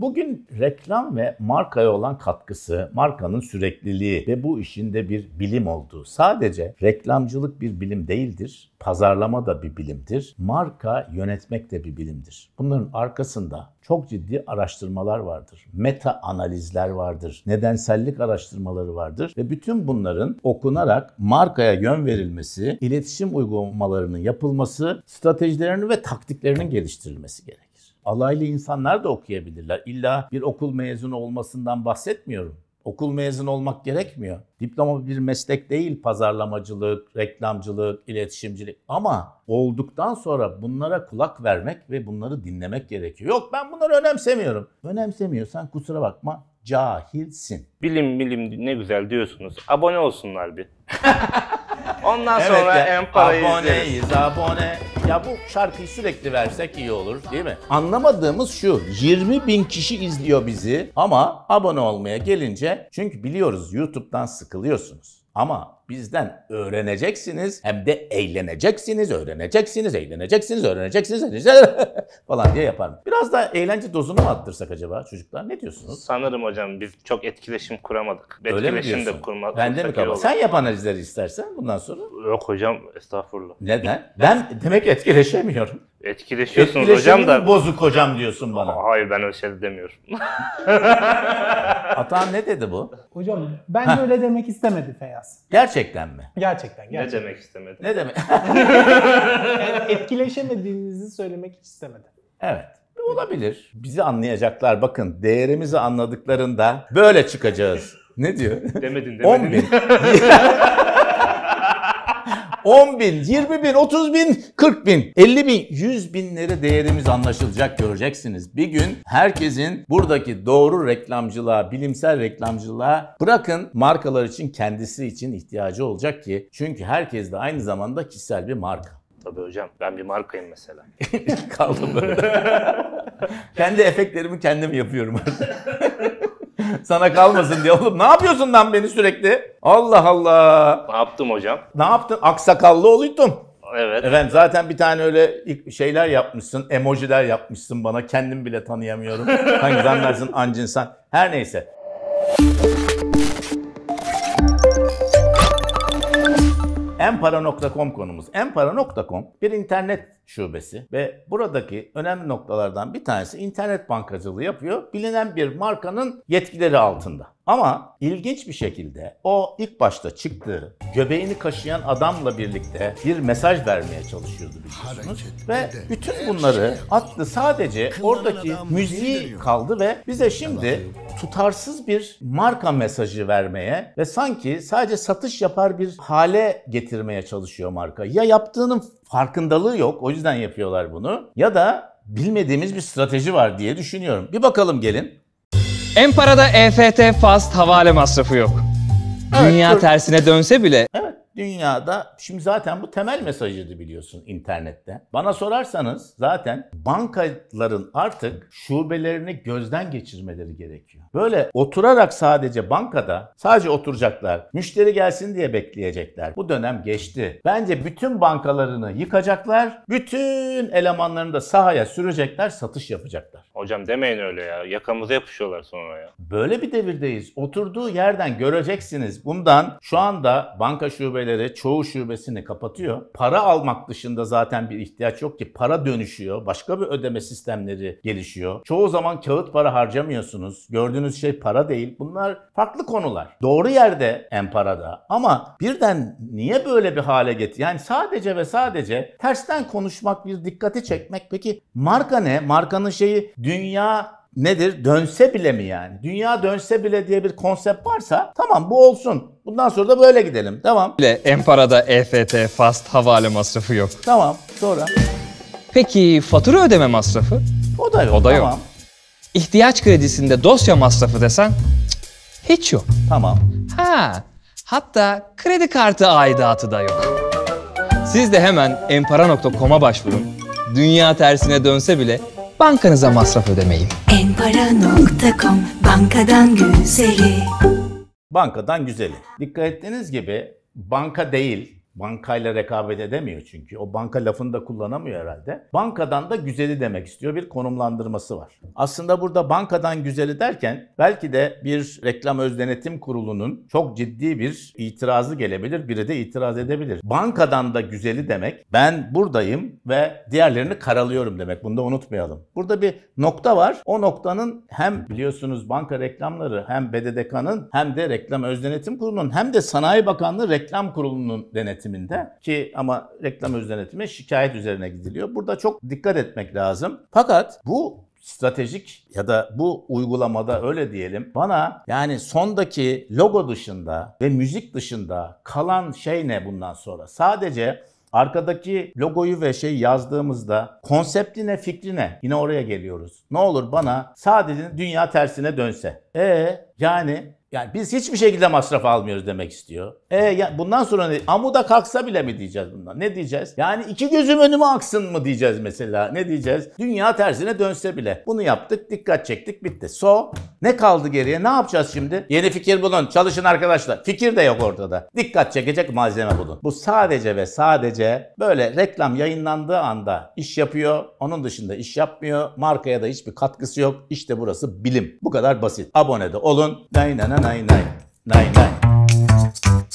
Bugün reklam ve markaya olan katkısı, markanın sürekliliği ve bu işin de bir bilim olduğu. Sadece reklamcılık bir bilim değildir. Pazarlama da bir bilimdir. Marka yönetmek de bir bilimdir. Bunların arkasında çok ciddi araştırmalar vardır. Meta analizler vardır. Nedensellik araştırmaları vardır ve bütün bunların okunarak markaya yön verilmesi, iletişim uygulamalarının yapılması, stratejilerinin ve taktiklerinin geliştirilmesi gerek alaylı insanlar da okuyabilirler. İlla bir okul mezunu olmasından bahsetmiyorum. Okul mezunu olmak gerekmiyor. Diploma bir meslek değil, pazarlamacılık, reklamcılık, iletişimcilik. Ama olduktan sonra bunlara kulak vermek ve bunları dinlemek gerekiyor. Yok ben bunları önemsemiyorum. Önemsemiyorsan kusura bakma cahilsin. Bilim bilim ne güzel diyorsunuz. Abone olsunlar bir. Ondan sonra ya, en parayı abone, izleriz. Abone, abone. Ya bu şarkıyı sürekli versek iyi olur değil mi? Anlamadığımız şu 20 bin kişi izliyor bizi ama abone olmaya gelince çünkü biliyoruz YouTube'dan sıkılıyorsunuz. Ama bizden öğreneceksiniz hem de eğleneceksiniz, öğreneceksiniz, eğleneceksiniz, öğreneceksiniz, öğreneceksiniz falan diye yaparım. Biraz da eğlence dozunu mu arttırsak acaba çocuklar? Ne diyorsunuz? Sanırım hocam biz çok etkileşim kuramadık. Öyle mi etkileşim diyorsun? de kurmadık. Bende mi kaba? Sen yap analizleri istersen bundan sonra. Yok hocam estağfurullah. Neden? Ben demek etkileşemiyorum. Etkileşiyorsunuz hocam da. bozuk hocam diyorsun bana. Aa, Hayır ben öyle şey demiyorum. Atan ne dedi bu? Hocam ben öyle demek istemedi Feyyaz. Gerçekten mi? Gerçekten. ne demek istemedi? Ne demek? Yani etkileşemediğinizi söylemek hiç istemedi. evet. Olabilir. Bizi anlayacaklar. Bakın değerimizi anladıklarında böyle çıkacağız. Ne diyor? Demedin demedin. 10 bin. 10 bin, 20 bin, 30 bin, 40 bin, 50 bin, 100 binlere değerimiz anlaşılacak göreceksiniz. Bir gün herkesin buradaki doğru reklamcılığa, bilimsel reklamcılığa bırakın markalar için kendisi için ihtiyacı olacak ki. Çünkü herkes de aynı zamanda kişisel bir marka. Tabii hocam. Ben bir markayım mesela. Kaldım böyle. Kendi efektlerimi kendim yapıyorum artık. Sana kalmasın diye. Oğlum ne yapıyorsun lan beni sürekli? Allah Allah. Ne yaptım hocam? Ne yaptın? Aksakallı oluyordum. Evet. Efendim zaten bir tane öyle şeyler yapmışsın, emojiler yapmışsın bana. Kendim bile tanıyamıyorum. Hangi zannedersin ancinsan. Her neyse. Empara.com konumuz. Empara.com bir internet şubesi ve buradaki önemli noktalardan bir tanesi internet bankacılığı yapıyor. Bilinen bir markanın yetkileri altında. Ama ilginç bir şekilde o ilk başta çıktığı göbeğini kaşıyan adamla birlikte bir mesaj vermeye çalışıyordu biliyorsunuz. Hareket ve bütün bunları şey attı sadece oradaki müziği kaldı ve bize şimdi tutarsız bir marka mesajı vermeye ve sanki sadece satış yapar bir hale getirmeye çalışıyor marka. Ya yaptığının farkındalığı yok o yüzden yapıyorlar bunu ya da bilmediğimiz bir strateji var diye düşünüyorum. Bir bakalım gelin. En parada EFT Fast havale masrafı yok. Evet, Dünya dur. tersine dönse bile evet dünyada şimdi zaten bu temel mesajıydı biliyorsun internette. Bana sorarsanız zaten bankaların artık şubelerini gözden geçirmeleri gerekiyor. Böyle oturarak sadece bankada sadece oturacaklar. Müşteri gelsin diye bekleyecekler. Bu dönem geçti. Bence bütün bankalarını yıkacaklar. Bütün elemanlarını da sahaya sürecekler, satış yapacaklar. Hocam demeyin öyle ya. Yakamıza yapışıyorlar sonra ya. Böyle bir devirdeyiz. Oturduğu yerden göreceksiniz. Bundan şu anda banka şubeleri çoğu şubesini kapatıyor. Para almak dışında zaten bir ihtiyaç yok ki. Para dönüşüyor. Başka bir ödeme sistemleri gelişiyor. Çoğu zaman kağıt para harcamıyorsunuz. Gördüğünüz şey para değil. Bunlar farklı konular. Doğru yerde en parada. Ama birden niye böyle bir hale getir? Yani sadece ve sadece tersten konuşmak bir dikkati çekmek. Peki marka ne? Markanın şeyi dünya nedir? Dönse bile mi yani? Dünya dönse bile diye bir konsept varsa tamam bu olsun. Bundan sonra da böyle gidelim. Tamam. Bile Empara'da EFT, FAST havale masrafı yok. Tamam. Sonra. Peki fatura ödeme masrafı? O da yok. O da yok. tamam. İhtiyaç kredisinde dosya masrafı desen hiç yok. Tamam. Ha. Hatta kredi kartı aidatı da yok. Siz de hemen empara.com'a başvurun. Dünya tersine dönse bile bankanıza masraf ödemeyin. Enpara.com Bankadan güzeli Bankadan güzeli. Dikkat ettiğiniz gibi banka değil Bankayla rekabet edemiyor çünkü. O banka lafını da kullanamıyor herhalde. Bankadan da güzeli demek istiyor. Bir konumlandırması var. Aslında burada bankadan güzeli derken belki de bir reklam özdenetim kurulunun çok ciddi bir itirazı gelebilir. Biri de itiraz edebilir. Bankadan da güzeli demek ben buradayım ve diğerlerini karalıyorum demek. Bunu da unutmayalım. Burada bir nokta var. O noktanın hem biliyorsunuz banka reklamları hem BDDK'nın hem de reklam özdenetim kurulunun hem de Sanayi Bakanlığı Reklam Kurulu'nun denetim denetiminde ki ama reklam öz denetimi şikayet üzerine gidiliyor. Burada çok dikkat etmek lazım. Fakat bu stratejik ya da bu uygulamada öyle diyelim bana yani sondaki logo dışında ve müzik dışında kalan şey ne bundan sonra? Sadece Arkadaki logoyu ve şey yazdığımızda konseptine fikrine Yine oraya geliyoruz. Ne olur bana sadece dünya tersine dönse. E yani yani biz hiçbir şekilde masraf almıyoruz demek istiyor. E ya bundan sonra ne? Amuda kalksa bile mi diyeceğiz bundan? Ne diyeceğiz? Yani iki gözüm önüme aksın mı diyeceğiz mesela? Ne diyeceğiz? Dünya tersine dönse bile. Bunu yaptık, dikkat çektik, bitti. So ne kaldı geriye? Ne yapacağız şimdi? Yeni fikir bulun. Çalışın arkadaşlar. Fikir de yok ortada. Dikkat çekecek malzeme bulun. Bu sadece ve sadece böyle reklam yayınlandığı anda iş yapıyor. Onun dışında iş yapmıyor. Markaya da hiçbir katkısı yok. İşte burası bilim. Bu kadar basit. Abone de olun. Nay nay nay nay. Nay nay.